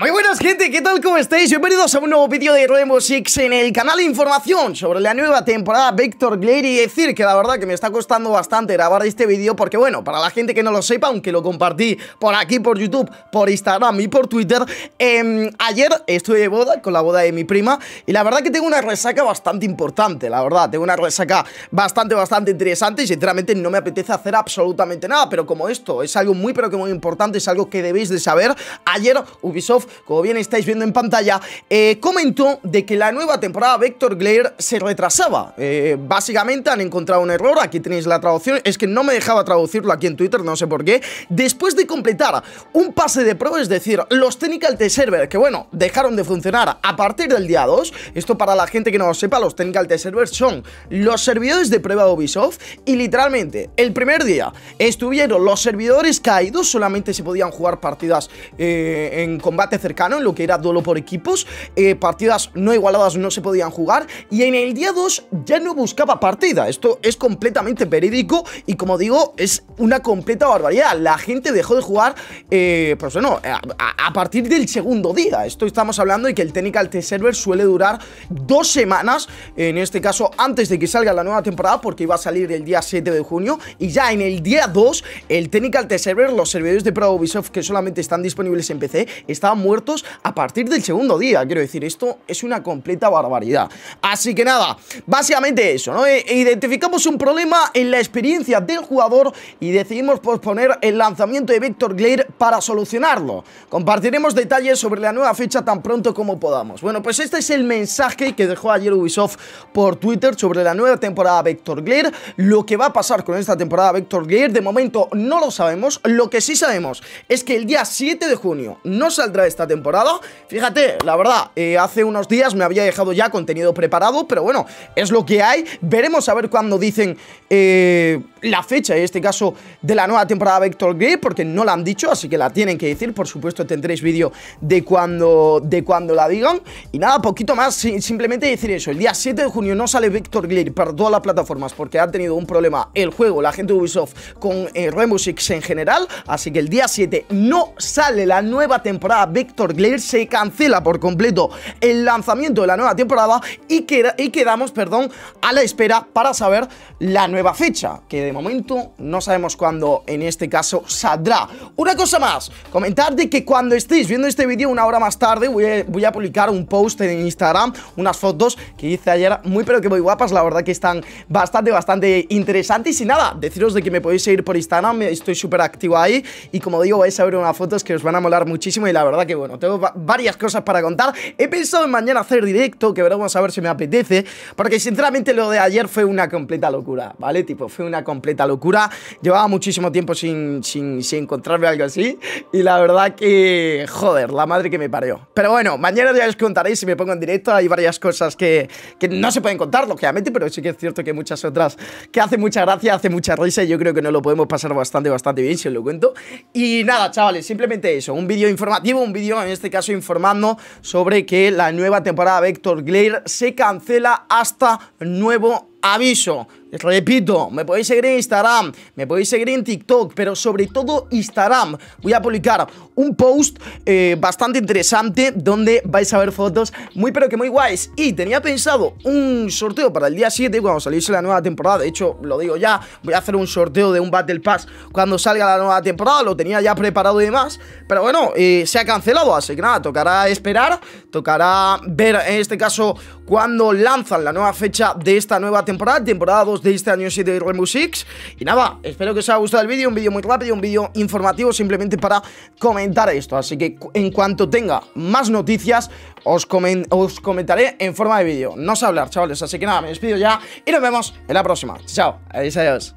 Muy buenas gente, ¿qué tal? ¿Cómo estáis? Bienvenidos a un nuevo vídeo de Rainbow 6 en el canal de información sobre la nueva temporada Vector Glare y decir que la verdad que me está costando bastante grabar este vídeo porque bueno, para la gente que no lo sepa, aunque lo compartí por aquí, por YouTube, por Instagram y por Twitter em, ayer estuve de boda, con la boda de mi prima y la verdad que tengo una resaca bastante importante, la verdad, tengo una resaca bastante, bastante interesante y sinceramente no me apetece hacer absolutamente nada, pero como esto es algo muy pero que muy importante, es algo que debéis de saber, ayer Ubisoft como bien estáis viendo en pantalla, eh, comentó de que la nueva temporada Vector Glare se retrasaba. Eh, básicamente han encontrado un error, aquí tenéis la traducción, es que no me dejaba traducirlo aquí en Twitter, no sé por qué. Después de completar un pase de prueba, es decir, los Technical Test Server, que bueno, dejaron de funcionar a partir del día 2, esto para la gente que no lo sepa, los Technical Test Server son los servidores de prueba de Ubisoft y literalmente el primer día estuvieron los servidores caídos, solamente se podían jugar partidas eh, en combate cercano en lo que era duelo por equipos, eh, partidas no igualadas no se podían jugar y en el día 2 ya no buscaba partida, esto es completamente periódico y como digo, es una completa barbaridad, la gente dejó de jugar, eh, pues bueno, a, partir del segundo día, esto estamos hablando de que el Technical t Server suele durar dos semanas, en este caso antes de que salga la nueva temporada porque iba a salir el día 7 de junio y ya en el día 2 el Technical t Server, los servidores de Pro Ubisoft que solamente están disponibles en PC, estaban muertos a partir del segundo día. Quiero decir, esto es una completa barbaridad. Así que nada, básicamente eso, ¿no? Eh, identificamos un problema en la experiencia del jugador y decidimos posponer el lanzamiento de Vector Glare para solucionarlo. Compartiremos detalles sobre la nueva fecha tan pronto como podamos. Bueno, pues este es el mensaje que dejó ayer Ubisoft por Twitter sobre la nueva temporada Vector Glare. Lo que va a pasar con esta temporada Vector Glare, de momento no lo sabemos. Lo que sí sabemos es que el día 7 de junio no saldrá esta temporada Fíjate, la verdad, eh, hace unos días me había dejado ya contenido preparado Pero bueno, es lo que hay Veremos a ver cuándo dicen eh, la fecha, en este caso, de la nueva temporada Vector Grey Porque no la han dicho, así que la tienen que decir Por supuesto tendréis vídeo de cuando, de cuando la digan Y nada, poquito más, simplemente decir eso El día 7 de junio no sale Vector Grey para todas las plataformas Porque ha tenido un problema el juego, la gente de Ubisoft Con eh, Six en general Así que el día 7 no sale la nueva temporada Vector Héctor Glair se cancela por completo el lanzamiento de la nueva temporada y, quedamos perdón, a la espera para saber la nueva fecha, que de momento no sabemos cuándo en este caso saldrá. Una cosa más, comentar de que cuando estéis viendo este vídeo una hora más tarde voy a, publicar un post en Instagram, unas fotos que hice ayer muy pero que muy guapas, la verdad que están bastante, bastante interesantes y nada, deciros de que me podéis seguir por Instagram, estoy súper activo ahí y como digo vais a ver unas fotos que os van a molar muchísimo y la verdad que bueno, tengo varias cosas para contar. He pensado en mañana hacer directo, que veremos a ver si me apetece, porque sinceramente lo de ayer fue una completa locura, ¿vale? Tipo, fue una completa locura. Llevaba muchísimo tiempo sin, sin, encontrarme algo así, y la verdad que, joder, la madre que me parió. Pero bueno, mañana ya os contaré si me pongo en directo, hay varias cosas que, que no se pueden contar, lógicamente, pero sí que es cierto que muchas otras que hace mucha gracia, hace mucha risa, y yo creo que no lo podemos pasar bastante, bastante bien, si os lo cuento. Y nada, chavales, simplemente eso, un vídeo informativo, un vídeo en este caso informando sobre que la nueva temporada de Vector Glare se cancela hasta nuevo aviso. Repito, me podéis seguir en Instagram, me podéis seguir en TikTok, pero sobre todo Instagram. Voy a publicar un post eh, bastante interesante donde vais a ver fotos muy pero que muy guays. Y tenía pensado un sorteo para el día 7 cuando saliese la nueva temporada. De hecho, lo digo ya, voy a hacer un sorteo de un Battle Pass cuando salga la nueva temporada. Lo tenía ya preparado y demás. Pero bueno, eh, se ha cancelado, así que nada, tocará esperar, tocará ver en este caso cuando lanzan la nueva fecha de esta nueva temporada, temporada 2 de este año y de Rainbow Six. Y nada, espero que os haya gustado el vídeo, un vídeo muy rápido, un vídeo informativo simplemente para comentar esto. Así que en cuanto tenga más noticias, os, os comentaré en forma de vídeo. No sé hablar, chavales, así que nada, me despido ya y nos vemos en la próxima. Chao, adiós.